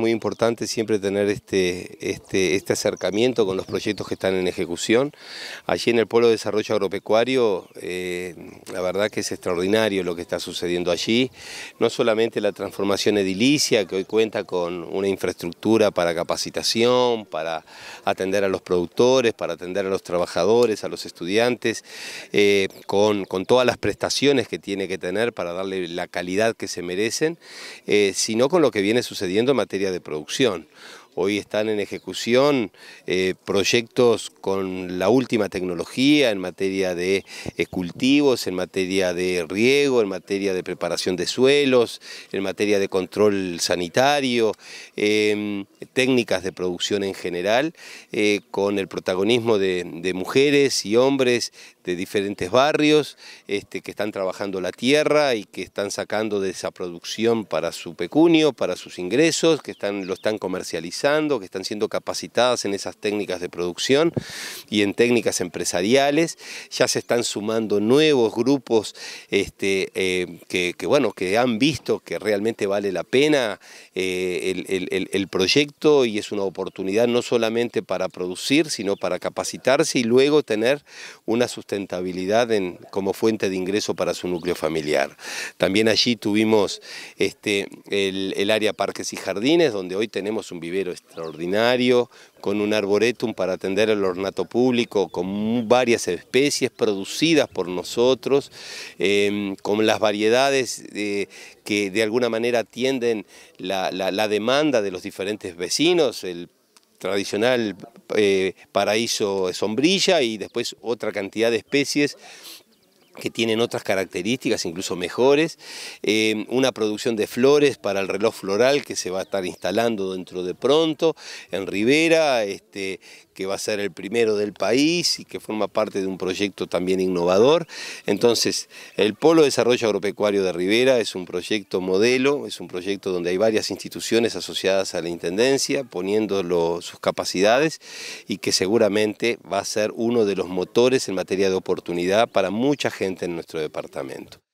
Muy importante siempre tener este, este, este, acercamiento con los proyectos que están en ejecución. Allí en el Pueblo de Desarrollo Agropecuario, eh, la verdad que es extraordinario lo que está sucediendo allí. No solamente la transformación edilicia, que hoy cuenta con una infraestructura para capacitación, para atender a los productores, para atender a los trabajadores, a los estudiantes, eh, con, todas las prestaciones que tiene que tener para darle la calidad que se merecen, eh, sino con lo que viene sucediendo en materia de producción. Hoy están en ejecución eh, proyectos con la última tecnología en materia de eh, cultivos, en materia de riego, en materia de preparación de suelos, en materia de control sanitario, em, técnicas de producción en general, eh, con el protagonismo de, mujeres y hombres de diferentes barrios este, que están trabajando la tierra y que están sacando de esa producción para su pecunio, para sus ingresos, que están, lo están comercializando que están siendo capacitadas en esas técnicas de producción y en técnicas empresariales. Ya se están sumando nuevos grupos este, eh, que, bueno, que han visto que realmente vale la pena eh, el, proyecto y es una oportunidad no solamente para producir, sino para capacitarse y luego tener una sustentabilidad como fuente de ingreso para su núcleo familiar. También allí tuvimos este, el área parques y jardines, donde hoy tenemos un vivero extraordinario, con un arboretum para atender el ornato público, con varias especies producidas por nosotros, em, con las variedades eh, que de alguna manera atienden la, demanda de los diferentes vecinos, el tradicional eh, paraíso sombrilla y después otra cantidad de especies que tienen otras características, incluso mejores, eh, una producción de flores para el reloj floral que se va a estar instalando dentro de pronto en Rivera, este, que va a ser el primero del país y que forma parte de un proyecto también innovador. Entonces, el Polo de Desarrollo Agropecuario de Rivera es un proyecto modelo, es un proyecto donde hay varias instituciones asociadas a la Intendencia, poniendo sus capacidades y que seguramente va a ser uno de los motores en materia de oportunidad para mucha gente en nuestro departamento.